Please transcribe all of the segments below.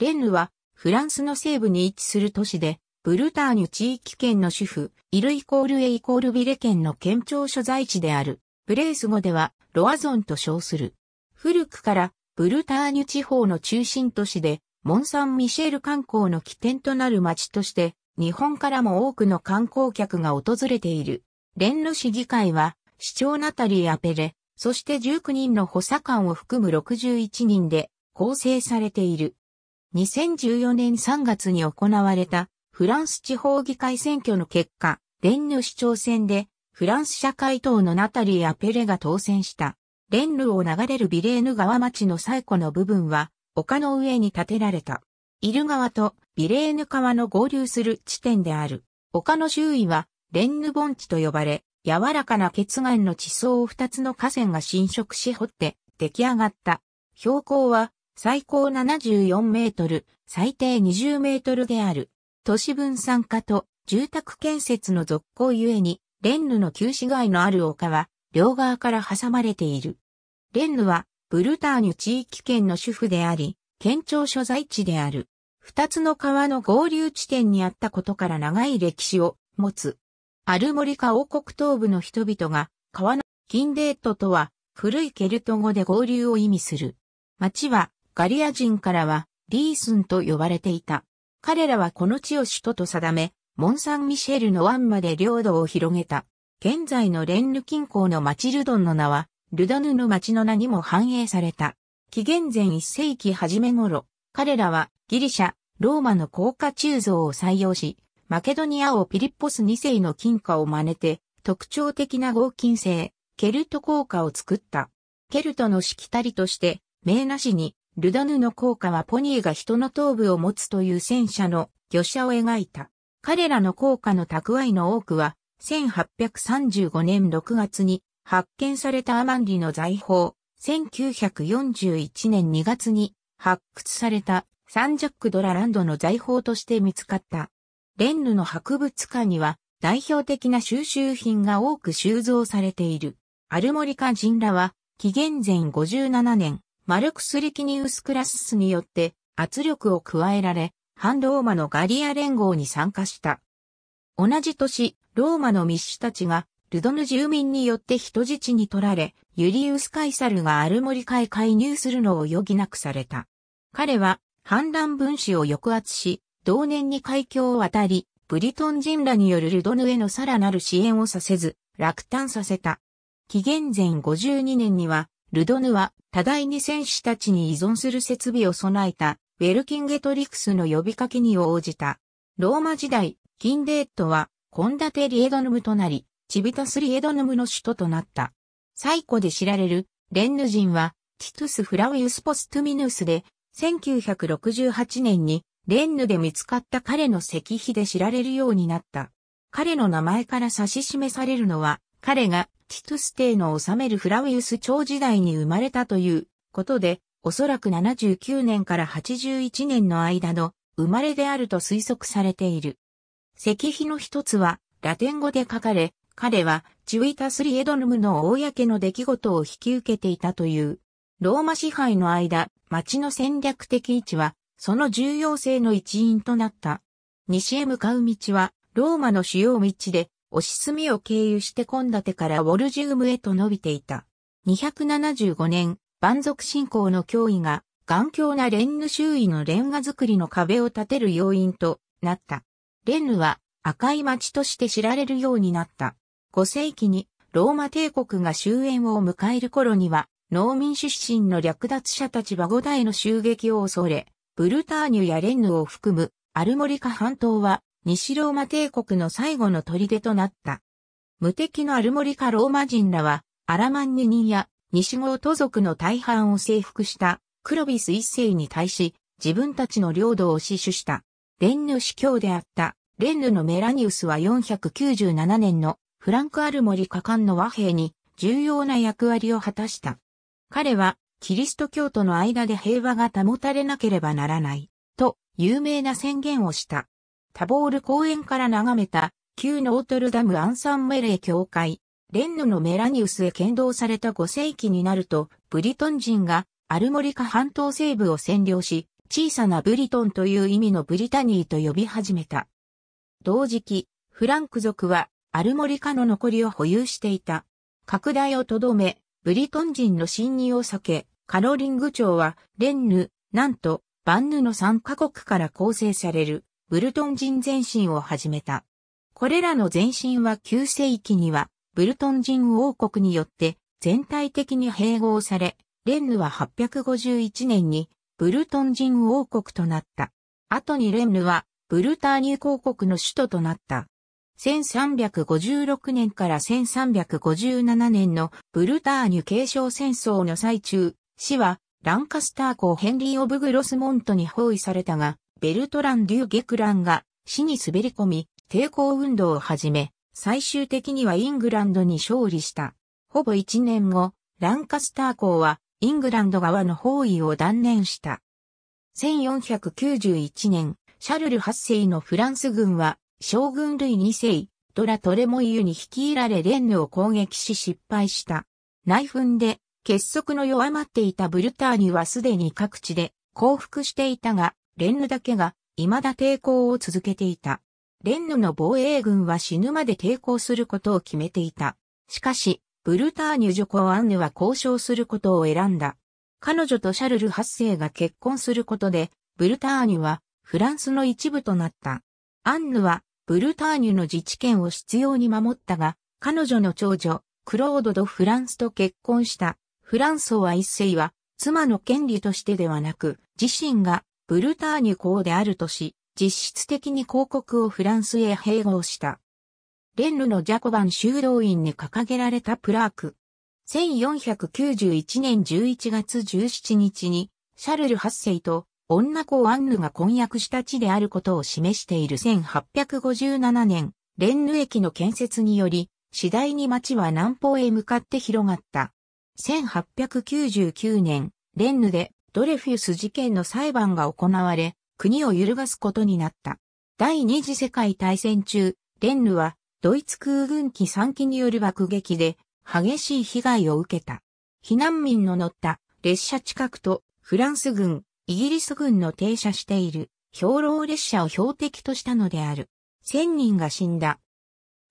レンヌは、フランスの西部に位置する都市で、ブルターニュ地域圏の主婦、イルイコールエイコールビレ県の県庁所在地である。ブレース語では、ロアゾンと称する。古くから、ブルターニュ地方の中心都市で、モン・サン・ミシェル観光の起点となる町として、日本からも多くの観光客が訪れている。レンヌ市議会は、市長ナタリー・アペレ、そして19人の補佐官を含む61人で構成されている。2014年3月に行われたフランス地方議会選挙の結果、レンヌ市長選でフランス社会党のナタリー・アペレが当選した。レンヌを流れるビレーヌ川町の最古の部分は丘の上に建てられた。イル川とビレーヌ川の合流する地点である。丘の周囲はレンヌ盆地と呼ばれ、柔らかな血岩の地層を2つの河川が浸食し掘って出来上がった。標高は最高74メートル、最低20メートルである。都市分散化と住宅建設の続行ゆえに、レンヌの旧市街のある丘は、両側から挟まれている。レンヌは、ブルターニュ地域圏の主婦であり、県庁所在地である。二つの川の合流地点にあったことから長い歴史を持つ。アルモリカ王国東部の人々が、川のキンデートとは、古いケルト語で合流を意味する。町は、ガリア人からはリースンと呼ばれていた。彼らはこの地を首都と定め、モン・サン・ミシェルの湾まで領土を広げた。現在のレンヌ近郊の町ルドンの名は、ルドヌの町の名にも反映された。紀元前1世紀初め頃、彼らはギリシャ、ローマの高架鋳造を採用し、マケドニアをピリッポス2世の金貨を真似て、特徴的な合金製、ケルト効果を作った。ケルトのしきたりとして、名なしにルダヌの効果はポニーが人の頭部を持つという戦車の魚車を描いた。彼らの効果の蓄えの多くは、1835年6月に発見されたアマンリの財宝、1941年2月に発掘されたサンジャック・ドラランドの財宝として見つかった。レンヌの博物館には代表的な収集品が多く収蔵されている。アルモリカ人らは紀元前57年、マルクス・リキニウス・クラススによって圧力を加えられ、反ローマのガリア連合に参加した。同じ年、ローマの密使たちが、ルドヌ住民によって人質に取られ、ユリウス・カイサルがアルモリカへ介入するのを余儀なくされた。彼は、反乱分子を抑圧し、同年に海峡を渡り、ブリトン人らによるルドヌへのさらなる支援をさせず、落胆させた。紀元前52年には、ルドヌは、互いに戦士たちに依存する設備を備えた、ウェルキンゲトリクスの呼びかけに応じた。ローマ時代、キンデーットは、コンダテリエドヌムとなり、チビタスリエドヌムの首都となった。最古で知られる、レンヌ人は、ティトゥス・フラウィウス・ポストゥミヌスで、1968年に、レンヌで見つかった彼の石碑で知られるようになった。彼の名前から指し示されるのは、彼がティトゥス帝の治めるフラウィウス朝時代に生まれたということで、おそらく79年から81年の間の生まれであると推測されている。石碑の一つはラテン語で書かれ、彼はチュイタスリエドルムの公の出来事を引き受けていたという。ローマ支配の間、町の戦略的位置は、その重要性の一因となった。西へ向かう道は、ローマの主要道で、押し墨を経由して献立からウォルジウムへと伸びていた。275年、蛮族信仰の脅威が、頑強なレンヌ周囲のレンガ作りの壁を建てる要因となった。レンヌは赤い町として知られるようになった。5世紀にローマ帝国が終焉を迎える頃には、農民出身の略奪者たちは五代の襲撃を恐れ、ブルターニュやレンヌを含むアルモリカ半島は西ローマ帝国の最後の砦となった。無敵のアルモリカローマ人らは、アラマンニ人や西郷都族の大半を征服したクロビス一世に対し、自分たちの領土を死守した。レンヌ司教であった、レンヌのメラニウスは497年のフランク・アルモリカ間の和平に重要な役割を果たした。彼は、キリスト教徒の間で平和が保たれなければならない、と有名な宣言をした。タボール公園から眺めた旧ノートルダムアンサンメレー教会、レンヌのメラニウスへ剣道された5世紀になると、ブリトン人がアルモリカ半島西部を占領し、小さなブリトンという意味のブリタニーと呼び始めた。同時期、フランク族はアルモリカの残りを保有していた。拡大をとどめ、ブリトン人の侵入を避け、カロリング町は、レンヌ、なんと、バンヌの3カ国から構成されるブルトン人前進を始めた。これらの前進は9世紀には、ブルトン人王国によって全体的に併合され、レンヌは851年にブルトン人王国となった。後にレンヌはブルターニュ公国の首都となった。1356年から1357年のブルターニュ継承戦争の最中、市はランカスター公ヘンリー・オブ・グロスモントに包囲されたが、ベルトラン・デュー・ゲクランが死に滑り込み、抵抗運動を始め、最終的にはイングランドに勝利した。ほぼ1年後、ランカスター校はイングランド側の包囲を断念した。1491年、シャルル8世のフランス軍は将軍類2世、ドラ・トレモイユに率いられレンヌを攻撃し失敗した。内紛で結束の弱まっていたブルターニュはすでに各地で降伏していたが、レンヌだけが未だ抵抗を続けていた。レンヌの防衛軍は死ぬまで抵抗することを決めていた。しかし、ブルターニュ・ジョコ・アンヌは交渉することを選んだ。彼女とシャルル8世が結婚することで、ブルターニュはフランスの一部となった。アンヌはブルターニュの自治権を必要に守ったが、彼女の長女、クロード・ド・フランスと結婚した。フランソワ一世は、妻の権利としてではなく、自身がブルターニュ公であるとし、実質的に広告をフランスへ併合した。レンルのジャコバン修道院に掲げられたプラーク。1491年11月17日に、シャルル8世と女子アンヌが婚約した地であることを示している1857年、レンヌ駅の建設により、次第に町は南方へ向かって広がった。1899年、レンヌでドレフィウス事件の裁判が行われ、国を揺るがすことになった。第二次世界大戦中、レンヌはドイツ空軍機3機による爆撃で激しい被害を受けた。避難民の乗った列車近くとフランス軍、イギリス軍の停車している兵糧列車を標的としたのである。1000人が死んだ。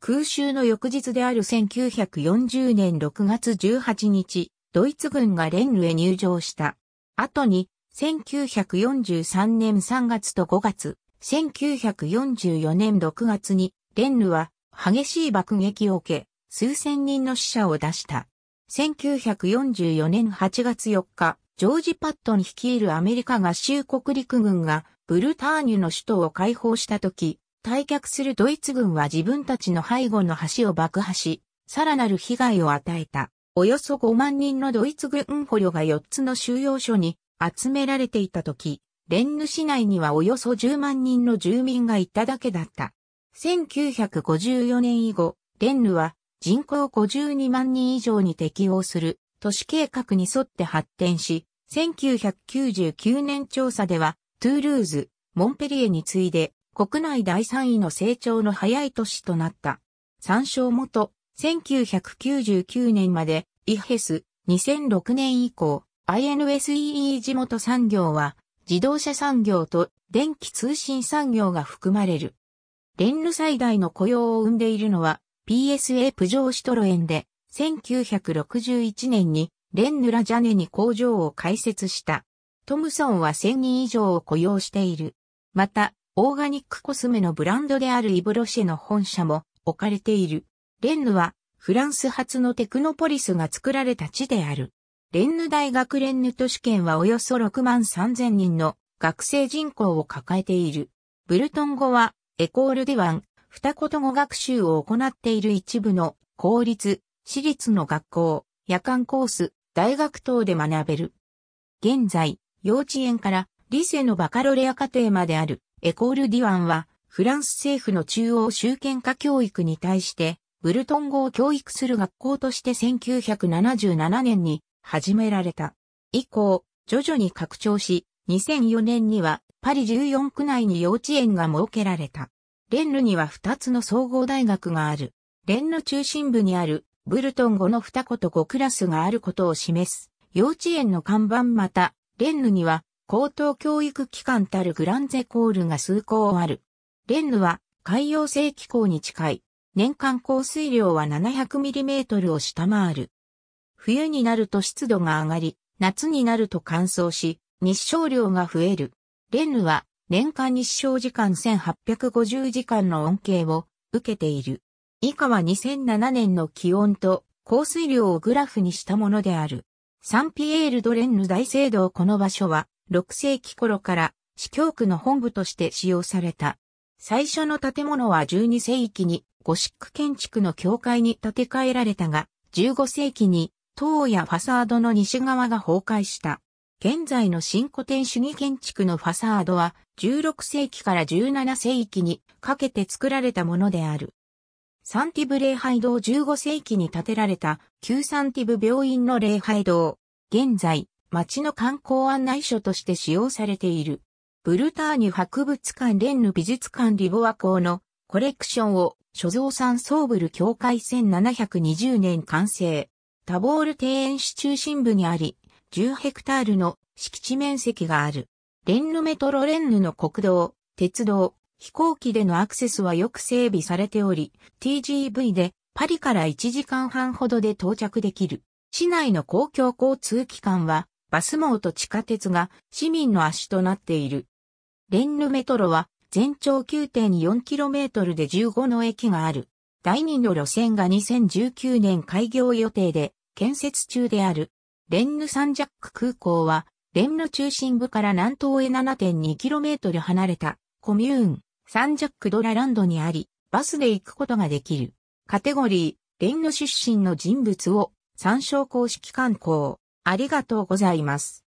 空襲の翌日である1940年6月18日、ドイツ軍がレンヌへ入場した。後に、1943年3月と5月、1944年6月に、レンヌは激しい爆撃を受け、数千人の死者を出した。1944年8月4日、ジョージ・パットン率いるアメリカ合衆国陸軍がブルターニュの首都を解放した時、退却するドイツ軍は自分たちの背後の橋を爆破し、さらなる被害を与えた。およそ5万人のドイツ軍捕虜が4つの収容所に集められていた時、レンヌ市内にはおよそ10万人の住民がいただけだった。1954年以後、レンヌは人口52万人以上に適応する都市計画に沿って発展し、1999年調査では、トゥールーズ、モンペリエに次いで、国内第3位の成長の早い都市となった。参照元、1999年までイヘス、2006年以降、INSEE 地元産業は、自動車産業と電気通信産業が含まれる。レンヌ最大の雇用を生んでいるのは、PSA プジョーシトロエンで、1961年にレンヌラジャネに工場を開設した。トムソンは1000人以上を雇用している。また、オーガニックコスメのブランドであるイブロシェの本社も置かれている。レンヌはフランス発のテクノポリスが作られた地である。レンヌ大学レンヌ都市圏はおよそ6万3000人の学生人口を抱えている。ブルトン語は、エコールディワン、二言語学習を行っている一部の公立、私立の学校、夜間コース、大学等で学べる。現在、幼稚園からリセのバカロレア課程まであるエコールディワンは、フランス政府の中央集権化教育に対して、ブルトン語を教育する学校として1977年に始められた。以降、徐々に拡張し、2004年にはパリ14区内に幼稚園が設けられた。レンヌには2つの総合大学がある。レンヌ中心部にあるブルトン語の2個と5クラスがあることを示す。幼稚園の看板また、レンヌには高等教育機関たるグランゼコールが数校ある。レンヌは海洋性気候に近い年間降水量は 700mm を下回る。冬になると湿度が上がり、夏になると乾燥し、日照量が増える。レンヌは年間日照時間1850時間の恩恵を受けている。以下は2007年の気温と降水量をグラフにしたものである。サンピエール・ド・レンヌ大聖堂この場所は6世紀頃から市教区の本部として使用された。最初の建物は12世紀にゴシック建築の教会に建て替えられたが、15世紀に塔やファサードの西側が崩壊した。現在の新古典主義建築のファサードは16世紀から17世紀にかけて作られたものである。サンティブ礼拝堂15世紀に建てられた旧サンティブ病院の礼拝堂。現在、町の観光案内所として使用されている。ブルターニュ博物館レンヌ美術館リボワ校のコレクションを所蔵産ーブル教会1720年完成。タボール庭園市中心部にあり、10ヘクタールの敷地面積がある。レンヌメトロレンヌの国道、鉄道、飛行機でのアクセスはよく整備されており、TGV でパリから1時間半ほどで到着できる。市内の公共交通機関は、バス網と地下鉄が市民の足となっている。レンヌメトロは全長 9.4km で15の駅がある。第2の路線が2019年開業予定で建設中である。レンヌサンジャック空港は、レンヌ中心部から南東へ 7.2km 離れたコミューン、サンジャックドラランドにあり、バスで行くことができる。カテゴリー、レンヌ出身の人物を参照公式観光。ありがとうございます。